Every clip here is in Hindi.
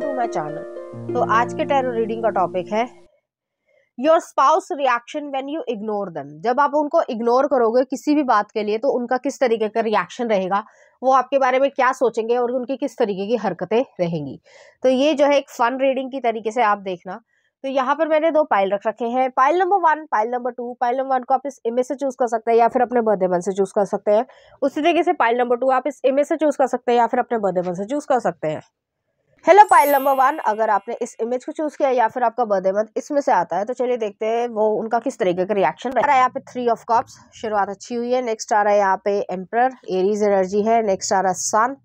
टू माई चैनल तो आज के टेरो रीडिंग का टॉपिक है your spouse reaction when you ignore them जब आप उनको इग्नोर करोगे किसी भी बात के लिए तो उनका किस तरीके का रिएक्शन रहेगा वो आपके बारे में क्या सोचेंगे और उनकी किस तरीके की हरकतें रहेंगी तो ये जो है एक फन रीडिंग की तरीके से आप देखना तो यहाँ पर मैंने दो पाइल रख रखे हैं pile number one pile number two pile number one को आप इस इमेज से चूज कर सकते हैं या फिर अपने बर्थडे मन से चूज कर सकते हैं उसी तरीके से पाइल नंबर टू आप इस इमेज से चूज कर सकते हैं या फिर अपने बर्थडे मन से चूज कर सकते हैं हेलो पाइल नंबर वन अगर आपने इस इमेज को चूज किया या फिर आपका बर्थडे मंथ इसमें से आता है तो चलिए देखते हैं वो उनका किस तरीके का रिएक्शन रहा है यहाँ पे थ्री ऑफ कप्स शुरुआत अच्छी हुई है नेक्स्ट आ रहा है यहाँ पे एम्प्रर एरीज एनर्जी है नेक्स्ट आ रहा है सन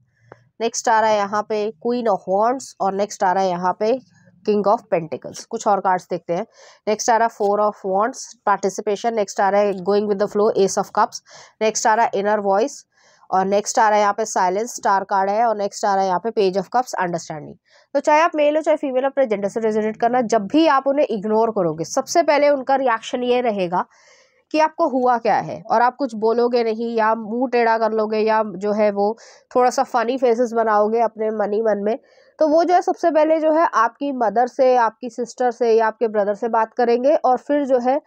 नेक्स्ट आ रहा है यहाँ पे क्वीन ऑफ वॉन्ट्स और नेक्स्ट आ रहा है यहाँ पे किंग ऑफ पेंटिकल्स कुछ और कार्ड्स देखते हैं नेक्स्ट आ रहा है four of wands participation next आ रहा है going with the flow ace of cups next आ रहा है इनर वॉइस और नेक्स्ट आ रहा है यहाँ पे साइलेंस स्टार कार्ड है और नेक्स्ट आ रहा है यहाँ पे पेज ऑफ कप्स अंडरस्टैंडिंग तो चाहे आप मेल हो चाहे फीमेल अपने जेंडर से रेजोनेट करना जब भी आप उन्हें इग्नोर करोगे सबसे पहले उनका रिएक्शन ये रहेगा कि आपको हुआ क्या है और आप कुछ बोलोगे नहीं या मुंह टेढ़ा कर लोगे या जो है वो थोड़ा सा फ़नी फेसेस बनाओगे अपने मन ही मन में तो वो जो है सबसे पहले जो है आपकी मदर से आपकी सिस्टर से या आपके ब्रदर से बात करेंगे और फिर जो है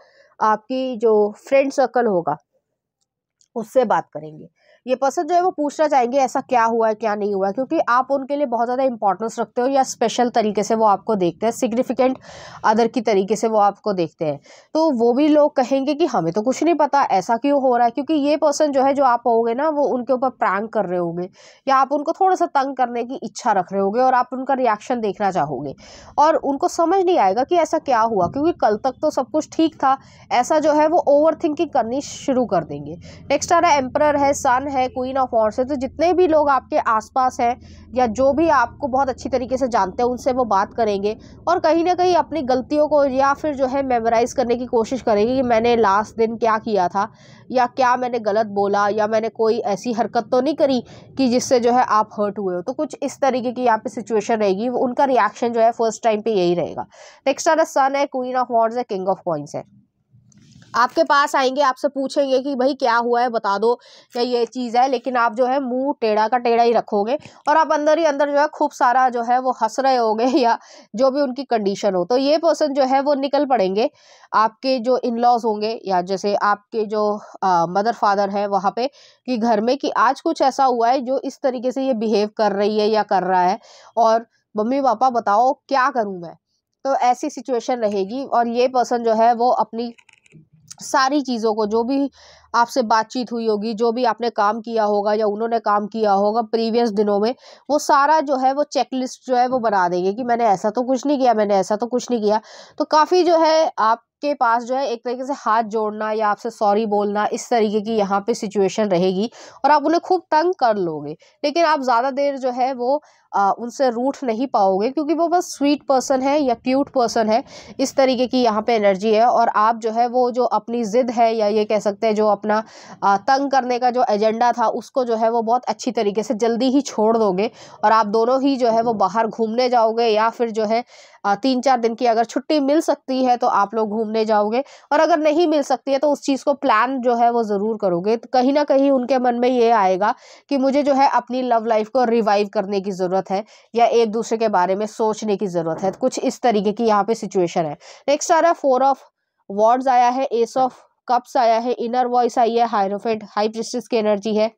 आपकी जो फ्रेंड सर्कल होगा उससे बात करेंगे ये पर्सन जो है वो पूछना चाहेंगे ऐसा क्या हुआ है क्या नहीं हुआ है क्योंकि आप उनके लिए बहुत ज़्यादा इंपॉर्टेंस रखते हो या स्पेशल तरीके से वो आपको देखते हैं सिग्निफिकेंट अदर की तरीके से वो आपको देखते हैं तो वो भी लोग कहेंगे कि हमें तो कुछ नहीं पता ऐसा क्यों हो रहा है क्योंकि ये पर्सन जो है जो आप होंगे ना वो उनके ऊपर प्रैंक कर रहे होंगे या आप उनको थोड़ा सा तंग करने की इच्छा रख रहे होगे और आप उनका रिएक्शन देखना चाहोगे और उनको समझ नहीं आएगा कि ऐसा क्या हुआ क्योंकि कल तक तो सब कुछ ठीक था ऐसा जो है वो ओवर करनी शुरू कर देंगे नेक्स्ट आ रहा है एम्पर है सन है है क्वीन ऑफ ऑर्स है तो जितने भी लोग आपके आसपास हैं या जो भी आपको बहुत अच्छी तरीके से जानते हैं उनसे वो बात करेंगे और कहीं ना कहीं अपनी गलतियों को या फिर जो है मेमोराइज़ करने की कोशिश करेंगे कि मैंने लास्ट दिन क्या किया था या क्या मैंने गलत बोला या मैंने कोई ऐसी हरकत तो नहीं करी कि जिससे जो है आप हर्ट हुए हो तो कुछ इस तरीके की यहाँ पे सिचुएशन रहेगी उनका रिएक्शन जो है फर्स्ट टाइम पे यही रहेगा नेक्स्ट आर रहा सन है क्वीन ऑफ वॉर्ड्स है किंग ऑफ कॉइन्स है आपके पास आएंगे आपसे पूछेंगे कि भाई क्या हुआ है बता दो या ये चीज़ है लेकिन आप जो है मुंह टेढ़ा का टेढ़ा ही रखोगे और आप अंदर ही अंदर जो है खूब सारा जो है वो हंस रहे होगे या जो भी उनकी कंडीशन हो तो ये पर्सन जो है वो निकल पड़ेंगे आपके जो इन लॉज होंगे या जैसे आपके जो आ, मदर फादर हैं वहाँ पे कि घर में कि आज कुछ ऐसा हुआ है जो इस तरीके से ये बिहेव कर रही है या कर रहा है और मम्मी पापा बताओ क्या करूँ मैं तो ऐसी सिचुएशन रहेगी और ये पर्सन जो है वो अपनी सारी चीज़ों को जो भी आपसे बातचीत हुई होगी जो भी आपने काम किया होगा या उन्होंने काम किया होगा प्रीवियस दिनों में वो सारा जो है वो चेकलिस्ट जो है वो बना देंगे कि मैंने ऐसा तो कुछ नहीं किया मैंने ऐसा तो कुछ नहीं किया तो काफ़ी जो है आप के पास जो है एक तरीके से हाथ जोड़ना या आपसे सॉरी बोलना इस तरीके की यहाँ पे सिचुएशन रहेगी और आप उन्हें खूब तंग कर लोगे लेकिन आप ज़्यादा देर जो है वो आ, उनसे रूठ नहीं पाओगे क्योंकि वो बस स्वीट पर्सन है या क्यूट पर्सन है इस तरीके की यहाँ पे एनर्जी है और आप जो है वो जो अपनी ज़िद है या ये कह सकते हैं जो अपना आ, तंग करने का जो एजेंडा था उसको जो है वो बहुत अच्छी तरीके से जल्दी ही छोड़ दोगे और आप दोनों ही जो है वो बाहर घूमने जाओगे या फिर जो है तीन चार दिन की अगर छुट्टी मिल सकती है तो आप लोग घूमने जाओगे और अगर नहीं मिल सकती है तो उस चीज़ को प्लान जो है वो ज़रूर करोगे तो कहीं ना कहीं उनके मन में ये आएगा कि मुझे जो है अपनी लव लाइफ को रिवाइव करने की ज़रूरत है या एक दूसरे के बारे में सोचने की ज़रूरत है तो कुछ इस तरीके की यहाँ पे सिचुएशन है नेक्स्ट आ रहा है फोर ऑफ वर्ड्स आया है एस ऑफ कप्स आया है इनर वॉइस आई है हाइरोफेट हाई प्रिस्टिस की एनर्जी है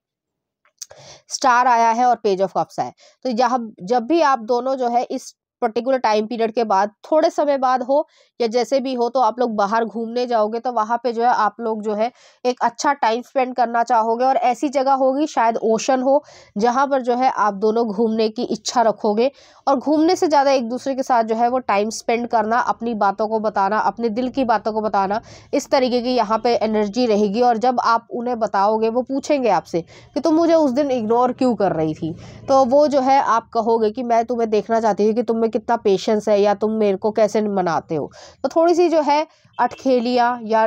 स्टार आया है और पेज ऑफ कप्स आया है तो यहाँ जब भी आप दोनों जो है इस पर्टिकुलर टाइम पीरियड के बाद थोड़े समय बाद हो या जैसे भी हो तो आप लोग बाहर घूमने जाओगे तो वहाँ पे जो है आप लोग जो है एक अच्छा टाइम स्पेंड करना चाहोगे और ऐसी जगह होगी शायद ओशन हो जहाँ पर जो है आप दोनों घूमने की इच्छा रखोगे और घूमने से ज़्यादा एक दूसरे के साथ जो है वो टाइम स्पेंड करना अपनी बातों को बताना अपने दिल की बातों को बताना इस तरीके की यहाँ पे एनर्जी रहेगी और जब आप उन्हें बताओगे वो पूछेंगे आपसे कि तुम मुझे उस दिन इग्नोर क्यों कर रही थी तो वो जो है आप कहोगे कि मैं तुम्हें देखना चाहती थी कि तुम्हें में कितना पेशेंस है या तुम मेरे को कैसे मनाते हो तो थोड़ी सी जो है अटखेलियाँ या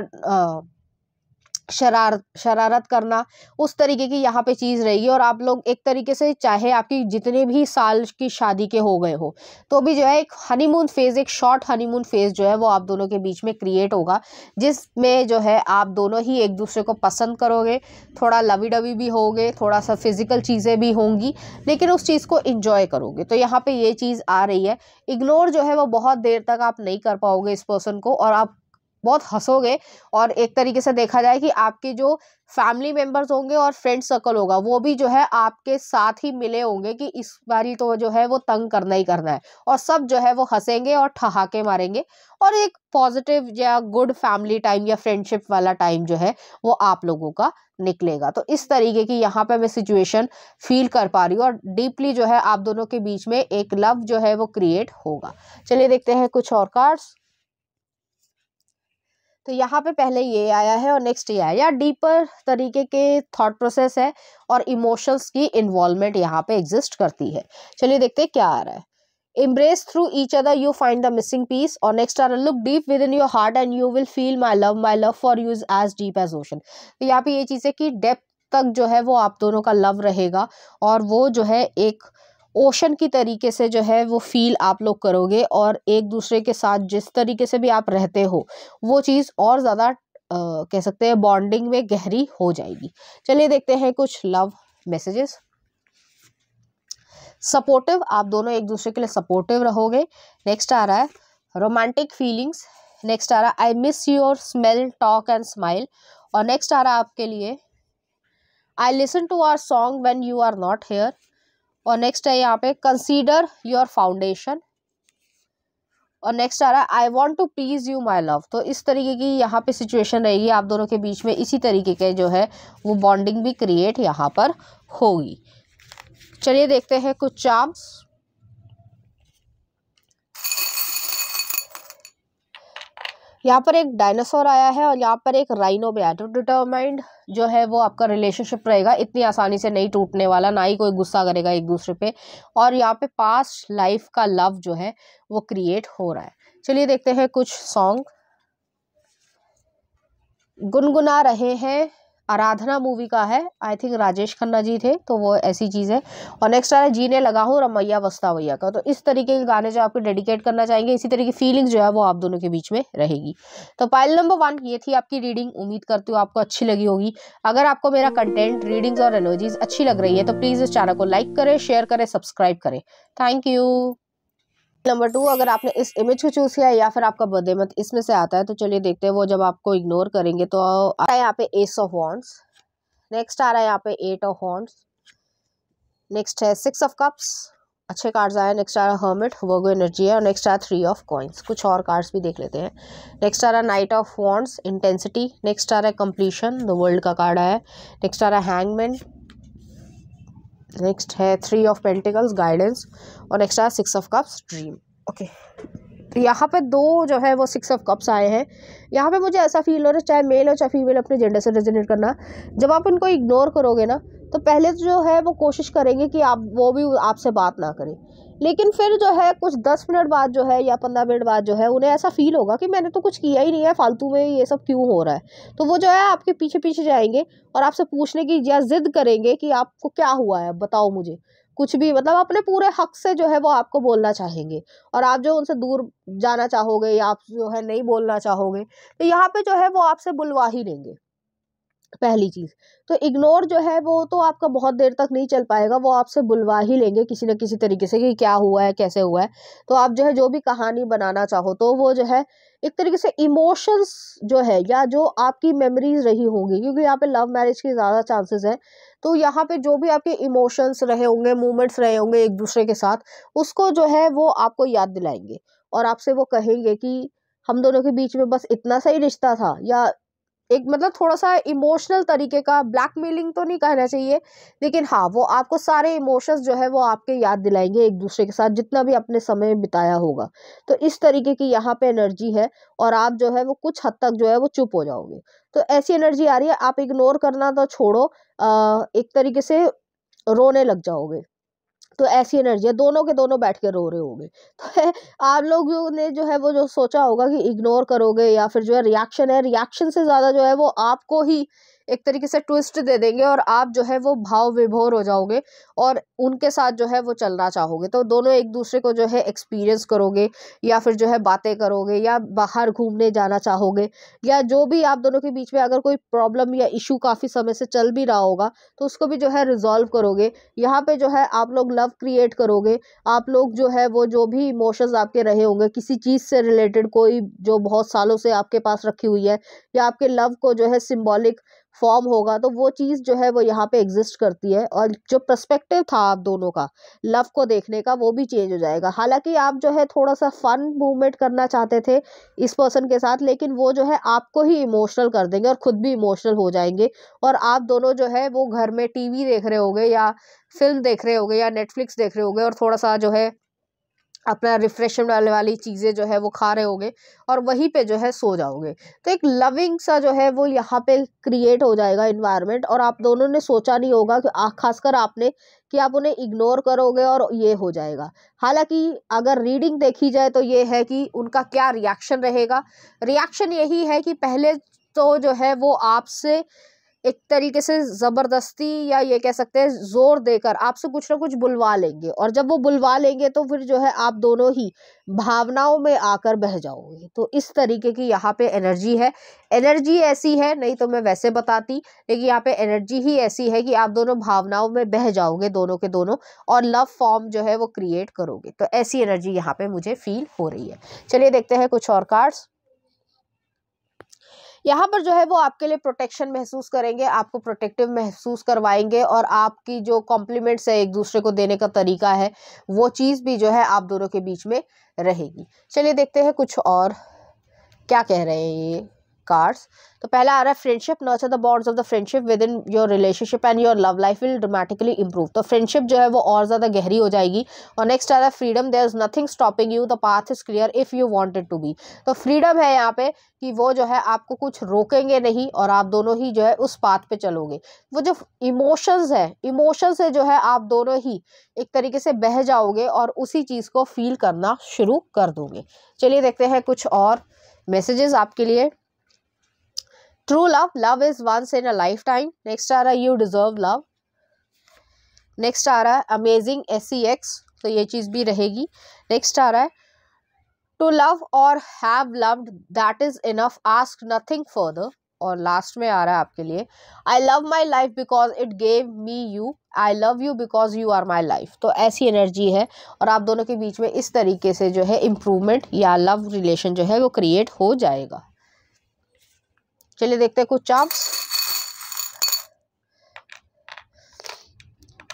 शरार शरारत करना उस तरीके की यहाँ पे चीज़ रहेगी और आप लोग एक तरीके से चाहे आपकी जितने भी साल की शादी के हो गए हो तो भी जो है एक हनीमून फेज़ एक शॉर्ट हनीमून फेज़ जो है वो आप दोनों के बीच में क्रिएट होगा जिसमें जो है आप दोनों ही एक दूसरे को पसंद करोगे थोड़ा लवी डवी भी होगे थोड़ा सा फिज़िकल चीज़ें भी होंगी लेकिन उस चीज़ को इन्जॉय करोगे तो यहाँ पर ये चीज़ आ रही है इग्नोर जो है वो बहुत देर तक आप नहीं कर पाओगे इस पर्सन को और आप बहुत हंसोगे और एक तरीके से देखा जाए कि आपके जो फैमिली मेम्बर्स होंगे और फ्रेंड सर्कल होगा वो भी जो है आपके साथ ही मिले होंगे कि इस बारी तो जो है वो तंग करना ही करना है और सब जो है वो हंसेंगे और ठहाके मारेंगे और एक पॉजिटिव या गुड फैमिली टाइम या फ्रेंडशिप वाला टाइम जो है वो आप लोगों का निकलेगा तो इस तरीके की यहाँ पे मैं सिचुएशन फील कर पा रही हूँ और डीपली जो है आप दोनों के बीच में एक लव जो है वो क्रिएट होगा चलिए देखते हैं कुछ और कार्ड्स तो यहाँ पे पहले ये आया है और नेक्स्ट ये आया डीपर तरीके के थॉट प्रोसेस है और इमोशंस की इन्वॉल्वमेंट यहाँ पे एग्जिस्ट करती है चलिए देखते हैं क्या आ रहा है embrace through each other you find the missing piece और नेक्स्ट आर look deep within your heart and you will feel my love my love for you's as deep as ocean तो यहाँ पे ये चीज़ है कि डेप्थ तक जो है वो आप दोनों का लव रहेगा और वो जो है एक ओशन की तरीके से जो है वो फील आप लोग करोगे और एक दूसरे के साथ जिस तरीके से भी आप रहते हो वो चीज़ और ज़्यादा कह सकते हैं बॉन्डिंग में गहरी हो जाएगी चलिए देखते हैं कुछ लव मैसेजेस सपोर्टिव आप दोनों एक दूसरे के लिए सपोर्टिव रहोगे नेक्स्ट आ रहा है रोमांटिक फीलिंग्स नेक्स्ट आ रहा है I miss your smell talk and smile और नेक्स्ट आ रहा है आपके लिए I listen to our song when you are not here और नेक्स्ट है यहाँ पे कंसीडर योर फाउंडेशन और नेक्स्ट आ रहा है I want to please you my love तो इस तरीके की यहाँ पे सिचुएशन रहेगी आप दोनों के बीच में इसी तरीके के जो है वो बॉन्डिंग भी क्रिएट यहाँ पर होगी चलिए देखते हैं कुछ चार्म्स यहाँ पर एक डायनासोर आया है और यहाँ पर एक राइनो भी आया डिटरमाइंड जो है वो आपका रिलेशनशिप रहेगा इतनी आसानी से नहीं टूटने वाला ना ही कोई गुस्सा करेगा एक दूसरे पे और यहाँ पे पास्ट लाइफ का लव जो है वो क्रिएट हो रहा है चलिए देखते हैं कुछ सॉन्ग गुनगुना रहे हैं आराधना मूवी का है आई थिंक राजेश खन्ना जी थे तो वो ऐसी चीज़ है और नेक्स्ट आ जीने लगा हूँ रमैया वस्तावैया का तो इस तरीके के गाने जो आपको डेडिकेट करना चाहेंगे इसी तरीके की फीलिंग जो है वो आप दोनों के बीच में रहेगी तो पाइल नंबर वन ये थी आपकी रीडिंग उम्मीद करती हूँ आपको अच्छी लगी होगी अगर आपको मेरा कंटेंट रीडिंग्स और एनर्जीज अच्छी लग रही है तो प्लीज़ इस चैनल को लाइक करें शेयर करें सब्सक्राइब करें थैंक यू नंबर टू अगर आपने इस इमेज को चूज किया या फिर आपका बर्थडे मत इसमें से आता है तो चलिए देखते हैं वो जब आपको इग्नोर करेंगे तो आया यहाँ पे एस ऑफ वॉन्ट्स नेक्स्ट आ रहा है यहाँ पे एट ऑफ वॉन्ट्स नेक्स्ट है सिक्स ऑफ कप्स अच्छे कार्ड्स आए नेक्स्ट आ रहा है हर्मिट वर्गो एनर्जी है और नेक्स्ट आ रहा थ्री ऑफ कॉइन्स कुछ और कार्ड्स भी देख लेते हैं नेक्स्ट आ रहा knight of wands intensity next आ रहा है कंप्लीशन द वर्ल्ड का कार्ड आया नेक्स्ट आ रहा हैंगमैन नेक्स्ट है थ्री ऑफ पेंटिकल्स गाइडेंस और नेक्स्ट आया six of cups dream okay तो यहाँ पे दो जो है वो सिक्स ऑफ कप्स आए हैं यहाँ पे मुझे ऐसा फील हो रहा है चाहे मेल हो चाहे फीमेल अपने जेंडर से रेजिनेट करना जब आप इनको इग्नोर करोगे ना तो पहले जो है वो कोशिश करेंगे कि आप वो भी आपसे बात ना करें लेकिन फिर जो है कुछ दस मिनट बाद जो है या पंद्रह मिनट बाद जो है उन्हें ऐसा फील होगा कि मैंने तो कुछ किया ही नहीं है फालतू में ये सब क्यों हो रहा है तो वो जो है आपके पीछे पीछे जाएंगे और आपसे पूछने की या जिद करेंगे कि आपको क्या हुआ है बताओ मुझे कुछ भी मतलब अपने पूरे हक से जो है वो आपको बोलना चाहेंगे और आप जो उनसे दूर जाना चाहोगे या आप जो है नहीं बोलना चाहोगे तो यहाँ पे जो है वो आपसे बुलवा ही लेंगे पहली चीज़ तो इग्नोर जो है वो तो आपका बहुत देर तक नहीं चल पाएगा वो आपसे बुलवा ही लेंगे किसी न किसी तरीके से कि क्या हुआ है कैसे हुआ है तो आप जो है जो भी कहानी बनाना चाहो तो वो जो है एक तरीके से इमोशंस जो है या जो आपकी मेमोरीज रही होंगी क्योंकि यहाँ पे लव मैरिज के ज़्यादा चांसेस हैं तो यहाँ पे जो भी आपके इमोशंस रहे होंगे मूवमेंट्स रहे होंगे एक दूसरे के साथ उसको जो है वो आपको याद दिलाएंगे और आपसे वो कहेंगे कि हम दोनों के बीच में बस इतना सा ही रिश्ता था या एक मतलब थोड़ा सा इमोशनल तरीके का ब्लैकमेलिंग तो नहीं कहना चाहिए लेकिन हाँ वो आपको सारे इमोशंस जो है वो आपके याद दिलाएंगे एक दूसरे के साथ जितना भी आपने समय बिताया होगा तो इस तरीके की यहाँ पे एनर्जी है और आप जो है वो कुछ हद तक जो है वो चुप हो जाओगे तो ऐसी एनर्जी आ रही है आप इग्नोर करना तो छोड़ो आ, एक तरीके से रोने लग जाओगे तो ऐसी एनर्जी है दोनों के दोनों बैठ के रो रहे होंगे तो आप लोगों ने जो है वो जो सोचा होगा कि इग्नोर करोगे या फिर जो है रिएक्शन है रिएक्शन से ज़्यादा जो है वो आपको ही एक तरीके से ट्विस्ट दे देंगे और आप जो है वो भाव विभोर हो जाओगे और उनके साथ जो है वो चलना चाहोगे तो दोनों एक दूसरे को जो है एक्सपीरियंस करोगे या फिर जो है बातें करोगे या बाहर घूमने जाना चाहोगे या जो भी आप दोनों के बीच में अगर कोई प्रॉब्लम या इशू काफ़ी समय से चल भी रहा होगा तो उसको भी जो है रिजॉल्व करोगे यहाँ पे जो है आप लोग लव क्रिएट करोगे आप लोग जो है वो जो भी इमोशंस आपके रहे होंगे किसी चीज़ से रिलेटेड कोई जो बहुत सालों से आपके पास रखी हुई है या आपके लव को जो है सिम्बॉलिक फॉर्म होगा तो वो चीज़ जो है वो यहाँ पे एग्जिस्ट करती है और जो प्रस्पेक्टिव था आप दोनों का लव को देखने का वो भी चेंज हो जाएगा हालांकि आप जो है थोड़ा सा फन मूवमेंट करना चाहते थे इस पर्सन के साथ लेकिन वो जो है आपको ही इमोशनल कर देंगे और ख़ुद भी इमोशनल हो जाएंगे और आप दोनों जो है वो घर में टीवी देख रहे होंगे या फिल्म देख रहे होंगे या नेटफ्लिक्स देख रहे होंगे और थोड़ा सा जो है अपना रिफ्रेशमेंट वाले वाली चीज़ें जो है वो खा रहे होगे और वहीं पे जो है सो जाओगे तो एक लविंग सा जो है वो यहाँ पे क्रिएट हो जाएगा इन्वायरमेंट और आप दोनों ने सोचा नहीं होगा कि खासकर आपने कि आप उन्हें इग्नोर करोगे और ये हो जाएगा हालांकि अगर रीडिंग देखी जाए तो ये है कि उनका क्या रिएक्शन रहेगा रिएक्शन यही है कि पहले तो जो है वो आपसे एक तरीके से ज़बरदस्ती या ये कह सकते हैं ज़ोर देकर आपसे कुछ ना कुछ बुलवा लेंगे और जब वो बुलवा लेंगे तो फिर जो है आप दोनों ही भावनाओं में आकर बह जाओगे तो इस तरीके की यहाँ पे एनर्जी है एनर्जी ऐसी है नहीं तो मैं वैसे बताती लेकिन यहाँ पे एनर्जी ही ऐसी है कि आप दोनों भावनाओं में बह जाओगे दोनों के दोनों और लव फॉर्म जो है वो क्रिएट करोगे तो ऐसी एनर्जी यहाँ पे मुझे फील हो रही है चलिए देखते हैं कुछ और कार्ड्स यहाँ पर जो है वो आपके लिए प्रोटेक्शन महसूस करेंगे आपको प्रोटेक्टिव महसूस करवाएंगे और आपकी जो कॉम्प्लीमेंट्स है एक दूसरे को देने का तरीका है वो चीज़ भी जो है आप दोनों के बीच में रहेगी चलिए देखते हैं कुछ और क्या कह रहे हैं ये कार्ड्स तो पहला आ रहा है friendship nurture the bonds of the friendship within your relationship and your love life will dramatically improve तो फ्रेंडशिप जो है वो और ज़्यादा गहरी हो जाएगी और नेक्स्ट आ रहा है freedom there is nothing stopping you the path is clear if you wanted to be तो फ्रीडम है यहाँ पे कि वो जो है आपको कुछ रोकेंगे नहीं और आप दोनों ही जो है उस पाथ पे चलोगे वो जो इमोशंस है इमोशन से जो है आप दोनों ही एक तरीके से बह जाओगे और उसी चीज़ को फील करना शुरू कर दोगे चलिए देखते हैं कुछ और मैसेजेस आपके लिए true love love is once in a lifetime next आ रहा है यू डिजर्व लव नेक्स्ट आ रहा है अमेजिंग एस सी एक्स तो ये चीज़ भी रहेगी नेक्स्ट आ रहा है टू लव और have loved that is enough ask nothing further और लास्ट में आ रहा है आपके लिए I love my life because it gave me you I love you because you are my life तो ऐसी एनर्जी है और आप दोनों के बीच में इस तरीके से जो है इम्प्रूवमेंट या लव रिलेशन जो है वो क्रिएट हो जाएगा चलिए देखते हैं कुछ चांस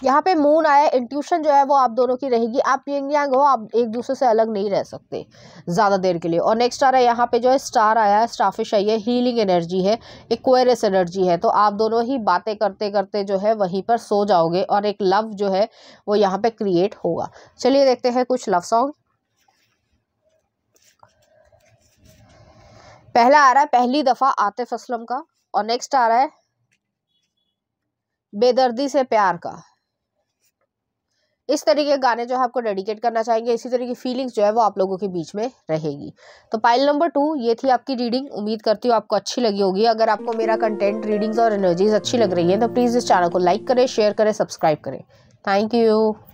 यहाँ पे मून आया इंट्यूशन जो है वो आप दोनों की रहेगी आप यंग यांग हो आप एक दूसरे से अलग नहीं रह सकते ज़्यादा देर के लिए और नेक्स्ट आ रहा है यहाँ पे जो है स्टार आया है स्टाफिश आई है हीलिंग एनर्जी है एक क्वेरस एनर्जी है तो आप दोनों ही बातें करते करते जो है वहीं पर सो जाओगे और एक लव जो है वो यहाँ पर क्रिएट होगा चलिए देखते हैं कुछ लव सॉन्ग पहला आ रहा है पहली दफ़ा आतिफ असलम का और नेक्स्ट आ रहा है बेदर्दी से प्यार का इस तरीके के गाने जो है आपको डेडिकेट करना चाहेंगे इसी तरीके की फीलिंग्स जो है वो आप लोगों के बीच में रहेगी तो पाइल नंबर टू ये थी आपकी रीडिंग उम्मीद करती हूँ आपको अच्छी लगी होगी अगर आपको मेरा कंटेंट रीडिंग्स और एनर्जीज अच्छी लग रही है तो प्लीज़ इस चैनल को लाइक करें शेयर करें सब्सक्राइब करें थैंक यू